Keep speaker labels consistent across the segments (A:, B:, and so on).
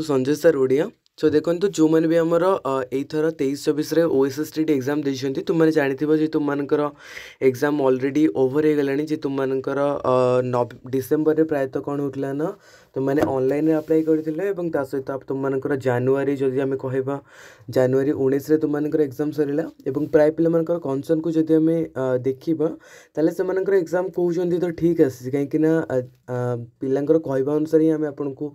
A: तो Sanjay sir Odia show ଦେଖନ୍ତୁ ଯେଉଁମାନେ ବି ଆମର ଏଇଥର ତେଇଶ ଚବିଶରେ O S S T T exam ଦେଇଛନ୍ତି ତୁମମାନେ ଜାଣିଥିବ ଯେ ତୁମମାନଙ୍କର ଏକ୍ଜାମ୍ ଅଲରେଡ଼ି ଓଭର୍ ହେଇଗଲାଣି ଯେ ତୁମମାନଙ୍କର ଡିସେମ୍ବରରେ ପ୍ରାୟତଃ କ'ଣ ହେଉଥିଲା ନା तुमने अनलाइन अप्लाई करते सहित तुमको जानुरी जदि कह जानुरी उन्नीस तुमको एक्जाम सर प्राय पेर कनसर्न को जब देखा तेल से एक्जाम कौन तो ठीक आसी कहीं पिलांर कहवा अनुसार ही आम आपको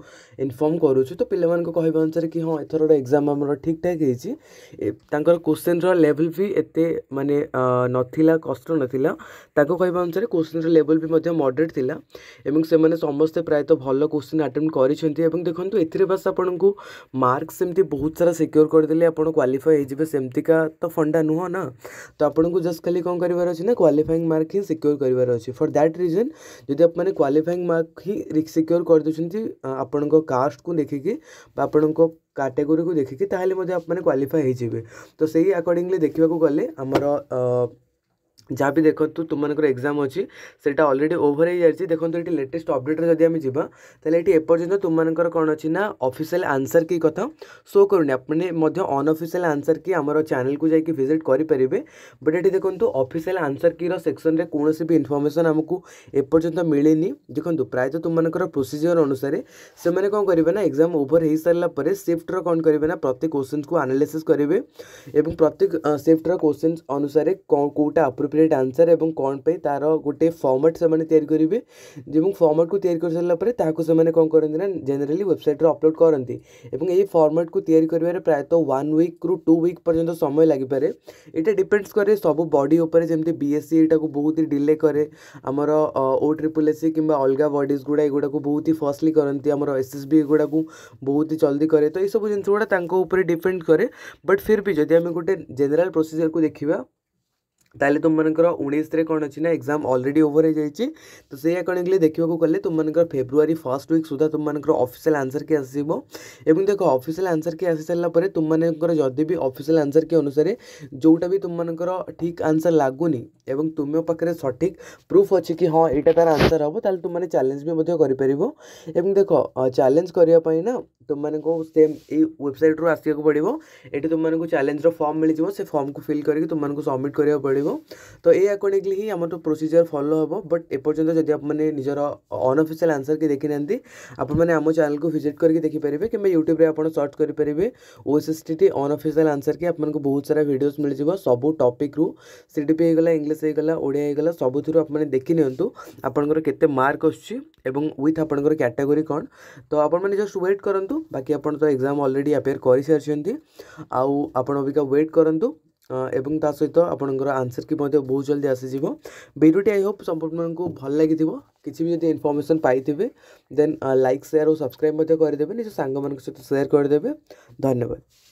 A: इनफर्म करुच्छू तो पे कहवा अनुसार कि हाँ एथर एक्जाम ठीक ठाक होती क्वेश्चन रेवल भी एत मानने नाला कष्ट ना कह अनुसार क्वेश्चन रेवल भी मडरेट थी से समस्ते प्रायत भल क्वेश्चन क्वेश्चन आटेम्प्ट कर देखो एस आपको मार्क सेमती बहुत सारा सिक्योर करदे आपड़ क्वाफाई होमती तो फंडा नुह ना तो आपको जस्ट खाली कौन कर अच्छे क्वाफाइंग मार्क ही सिक्योर करार अच्छे फर दैट रिजन जब आप क्वाफाइंग मार्क ही सिक्योर करदे आपण कास्ट को देखिकी आपण कैटेगोरी को देखिकी तो आप क्वाफाई हो तो से अकॉर्डिंगली देखा गले आमर जहाँ भी देखु तुमर एक्जाम अच्छी से अलरेडी ओभर हो जाए देखो ये लेटेस्ट अपडेट्रे जब आम जाए ये एपर्तंत कौन अच्छी ना अफिसील आंसर की कथ शो करूनी अनअफिसीआल आंसर की आम चेल को जाकि भिजिट करें बट ये देखो अफिसीआल आंसर की सेक्शन में कौन भी इनफर्मेसन आमको एपर्तंत मिलनी देखो प्रायतः तो तुमर प्रोसीजर अनुसार से कौन करेंगे ना एक्जाम ओभर हो सारापर सिफ्टर कौन करेंगे ना प्रत्येक क्वेश्चन को आनालीसीस करेंगे प्रत्येक सिफ्टर क्वेश्चन अनुसार कौन कौटा अप्रोप କମ୍ପ୍ଲିଟ୍ ଆନ୍ସର୍ ଏବଂ କ'ଣ ପାଇଁ ତା'ର ଗୋଟେ ଫର୍ମାଟ୍ ସେମାନେ ତିଆରି କରିବେ ଏବଂ ଫର୍ମାଟ୍କୁ ତିଆରି କରିସାରିଲା ପରେ ତାହାକୁ ସେମାନେ କ'ଣ କରନ୍ତି ନା ଜେନେରାଲି ୱେବସାଇଟ୍ରେ ଅପଲୋଡ଼୍ କରନ୍ତି ଏବଂ ଏହି ଫର୍ମାଟ୍କୁ ତିଆରି କରିବାରେ ପ୍ରାୟତଃ ୱାନ୍ ୱିକ୍ରୁ ଟୁ ୱିକ୍ ପର୍ଯ୍ୟନ୍ତ ସମୟ ଲାଗିପାରେ ଏଇଟା ଡିପେଣ୍ଡସ୍ କରେ ସବୁ ବଡ଼ି ଉପରେ ଯେମିତି ବି ଏସ୍ ସି ଏଇଟାକୁ ବହୁତ ହି ଡିଲେ କରେ ଆମର ଓ ଟ୍ରିପଲ୍ ଏସ୍ ସି କିମ୍ବା ଅଲଗା ବଡ଼ିଜ୍ ଗୁଡ଼ା ଏଗୁଡ଼ାକୁ ବହୁତ ହି ଫାଷ୍ଟଲି କରନ୍ତି ଆମର ଏସ୍ ଏସ୍ ବି ଏଗୁଡ଼ାକୁ ବହୁତ ହି ଜଲ୍ଦି କରେ ତ ଏଇସବୁ ଜିନିଷ ଗୁଡ଼ା ତାଙ୍କ ଉପରେ ଡିପେଣ୍ଡ କରେ ବଟ୍ ଫିର୍ ବି ଯଦି ଆମେ ଗୋଟେ ଜେନେରାଲ୍ ପ୍ରୋସିଜିଅର୍କୁ ଦେଖିବା ताले तुम मन उसे कौन अच्छी ना एग्जाम ऑलरेडी ओवर हो जाए तो से कौन कहे देखा गले तुम मन फेब्रुआरी फर्स्ट विक्क सुधा तुम मन अफिसील आंसर के आसोब देख अफिशियाल आंसर के आसी सारापर तुम मन जदि भी अफिशियाल आंसर के अनुसार जोटा भी तुम मन ठीक आंसर लगुनि और तुम पाखे सठिक प्रूफ अच्छे कि हाँ यहाँ तार आंसर हम तो तुम मैंने चैलेंज भी कर देख चैलेंज करने तुम मन को सेम येबसाइट्रु आसवाक पड़ो ये तुम मन को चैलेंज फर्म मिल जाव से फर्म को फिल करके तुमको सबमिट करा पड़ो ପଡ଼ିବ ତ ଏ ଆକର୍ଡ଼ିଂଲି ହିଁ ଆମର ପ୍ରୋସିଜିଅର୍ ଫଲୋ ହେବ ବଟ୍ ଏପର୍ଯ୍ୟନ୍ତ ଯଦି ଆପଣମାନେ ନିଜର ଅନଅଫିସିଆଲ୍ ଆନ୍ସର୍ କି ଦେଖିନାହାନ୍ତି ଆପଣମାନେ ଆମ ଚ୍ୟାନେଲ୍କୁ ଭିଜିଟ୍ କରିକି ଦେଖିପାରିବେ କିମ୍ବା ୟୁଟ୍ୟୁବ୍ରେ ଆପଣ ସର୍ଚ୍ଚ କରିପାରିବେ O S S T T unofficial answer କି ଆପଣଙ୍କୁ ବହୁତ ସାରା ଭିଡ଼ିଓସ୍ ମିଳିଯିବ ସବୁ ଟପିକ୍ରୁ ସି ଡି ପି ହେଇଗଲା ଇଂଲିଶ୍ ହେଇଗଲା ଓଡ଼ିଆ ହେଇଗଲା ସବୁଥିରୁ ଆପଣମାନେ ଦେଖିନିଅନ୍ତୁ ଆପଣଙ୍କର କେତେ ମାର୍କ ଆସୁଛି ଏବଂ ୱିଥ୍ ଆପଣଙ୍କର କ୍ୟାଟାଗୋରୀ କ'ଣ ତ ଆପଣମାନେ ଜଷ୍ଟ ୱେଟ୍ କରନ୍ତୁ ବାକି ଆପଣ ତ ଏକ୍ଜାମ୍ ଅଲରେଡ଼ି ଆପେୟାର କରିସାରିଛନ୍ତି ଆଉ ଆପଣ ଅବିକା ୱେଟ୍ କରନ୍ତୁ અને તાસિત આપણગર આન્સર કી બહુ જલ્દી આસીજીગો વીડિયોટી આઈ હોપ સંપૂર્ણ કો ભલ લાગી થિબો કિચી ભી જો ઇન્ફોર્મેશન પાઈ થિબે ધેન લાઈક શેર ઓ સબસ્ક્રાઇબ મથે કર દેબે નિસ સાંગમન ક સથ શેર કર દેબે ધન્યવાદ